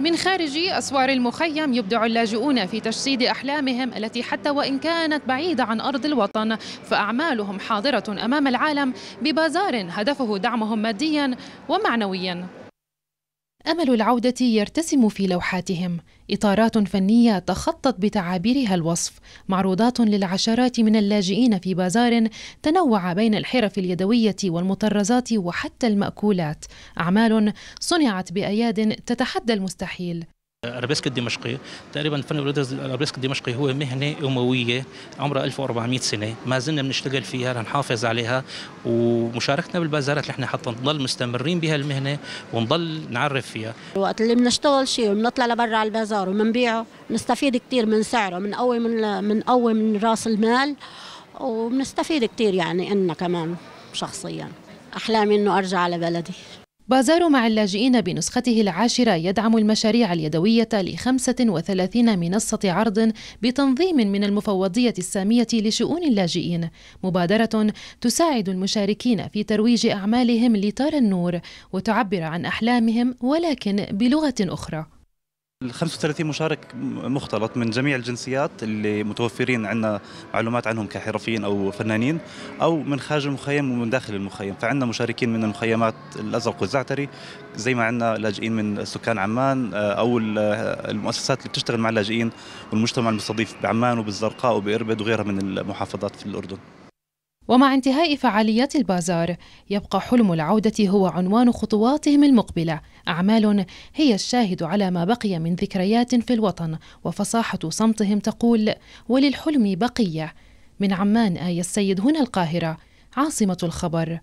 من خارج أسوار المخيم يبدع اللاجئون في تجسيد أحلامهم التي حتى وإن كانت بعيدة عن أرض الوطن فأعمالهم حاضرة أمام العالم ببازار هدفه دعمهم ماديا ومعنويا امل العوده يرتسم في لوحاتهم اطارات فنيه تخطت بتعابيرها الوصف معروضات للعشرات من اللاجئين في بازار تنوع بين الحرف اليدويه والمطرزات وحتى الماكولات اعمال صنعت باياد تتحدى المستحيل الارابيسك الدمشقي تقريبا فن الارابيسك الدمشقي هو مهنه امويه عمرها 1400 سنه ما زلنا بنشتغل فيها لنحافظ عليها ومشاركتنا بالبازارات اللي احنا حتى نضل مستمرين بهالمهنه ونضل نعرف فيها الوقت اللي بنشتغل شيء وبنطلع لبرا على البازار وبنبيعه بنستفيد كثير من سعره بنقوي من بنقوي من, من راس المال وبنستفيد كثير يعني إنا كمان شخصيا احلامي انه ارجع على بلدي بازار مع اللاجئين بنسخته العاشرة يدعم المشاريع اليدوية ل 35 منصة عرض بتنظيم من المفوضية السامية لشؤون اللاجئين مبادرة تساعد المشاركين في ترويج أعمالهم لترى النور وتعبر عن أحلامهم ولكن بلغة أخرى ال 35 مشارك مختلط من جميع الجنسيات اللي متوفرين عندنا معلومات عنهم كحرفيين او فنانين او من خارج المخيم ومن داخل المخيم، فعندنا مشاركين من المخيمات الازرق والزعتري زي ما عندنا لاجئين من سكان عمان آه، او آه، المؤسسات اللي بتشتغل مع اللاجئين والمجتمع المستضيف بعمان وبالزرقاء وبإربد وغيرها من المحافظات في الاردن. ومع انتهاء فعاليات البازار يبقى حلم العودة هو عنوان خطواتهم المقبلة أعمال هي الشاهد على ما بقي من ذكريات في الوطن وفصاحة صمتهم تقول وللحلم بقية من عمان آية السيد هنا القاهرة عاصمة الخبر